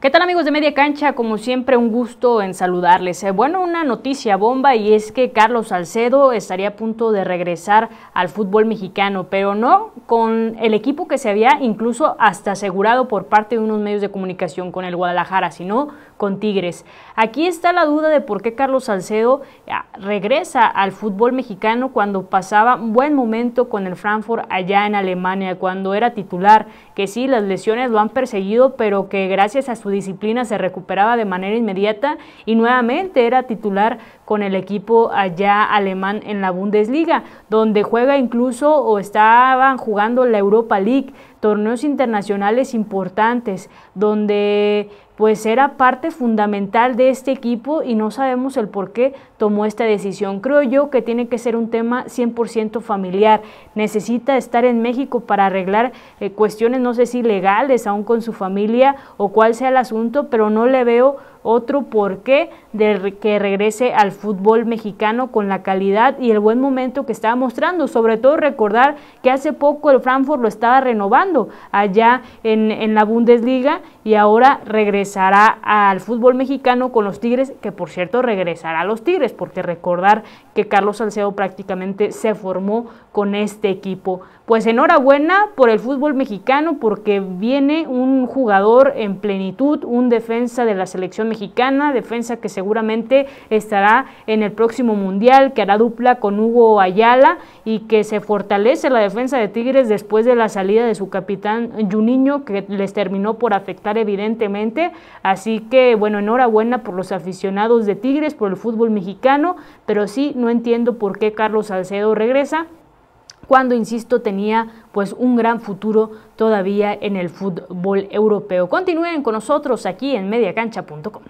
¿Qué tal amigos de Media Cancha? Como siempre, un gusto en saludarles. Eh, bueno, una noticia bomba y es que Carlos Salcedo estaría a punto de regresar al fútbol mexicano, pero no con el equipo que se había incluso hasta asegurado por parte de unos medios de comunicación con el Guadalajara, sino con Tigres. Aquí está la duda de por qué Carlos Salcedo ah, regresa al fútbol mexicano cuando pasaba un buen momento con el Frankfurt allá en Alemania, cuando era titular, que sí, las lesiones lo han perseguido, pero que gracias a su disciplina, se recuperaba de manera inmediata y nuevamente era titular con el equipo allá alemán en la Bundesliga, donde juega incluso o estaban jugando la Europa League torneos internacionales importantes, donde pues era parte fundamental de este equipo y no sabemos el por qué tomó esta decisión. Creo yo que tiene que ser un tema 100% familiar. Necesita estar en México para arreglar eh, cuestiones, no sé si legales aún con su familia o cuál sea el asunto, pero no le veo otro porqué de que regrese al fútbol mexicano con la calidad y el buen momento que estaba mostrando. Sobre todo recordar que hace poco el Frankfurt lo estaba renovando allá en, en la Bundesliga y ahora regresará al fútbol mexicano con los Tigres, que por cierto regresará a los Tigres, porque recordar que Carlos Salcedo prácticamente se formó con este equipo. Pues enhorabuena por el fútbol mexicano porque viene un jugador en plenitud, un defensa de la selección mexicana mexicana, defensa que seguramente estará en el próximo Mundial, que hará dupla con Hugo Ayala y que se fortalece la defensa de Tigres después de la salida de su capitán Juninho, que les terminó por afectar evidentemente. Así que, bueno, enhorabuena por los aficionados de Tigres, por el fútbol mexicano, pero sí, no entiendo por qué Carlos Salcedo regresa cuando, insisto, tenía pues un gran futuro todavía en el fútbol europeo. Continúen con nosotros aquí en mediacancha.com.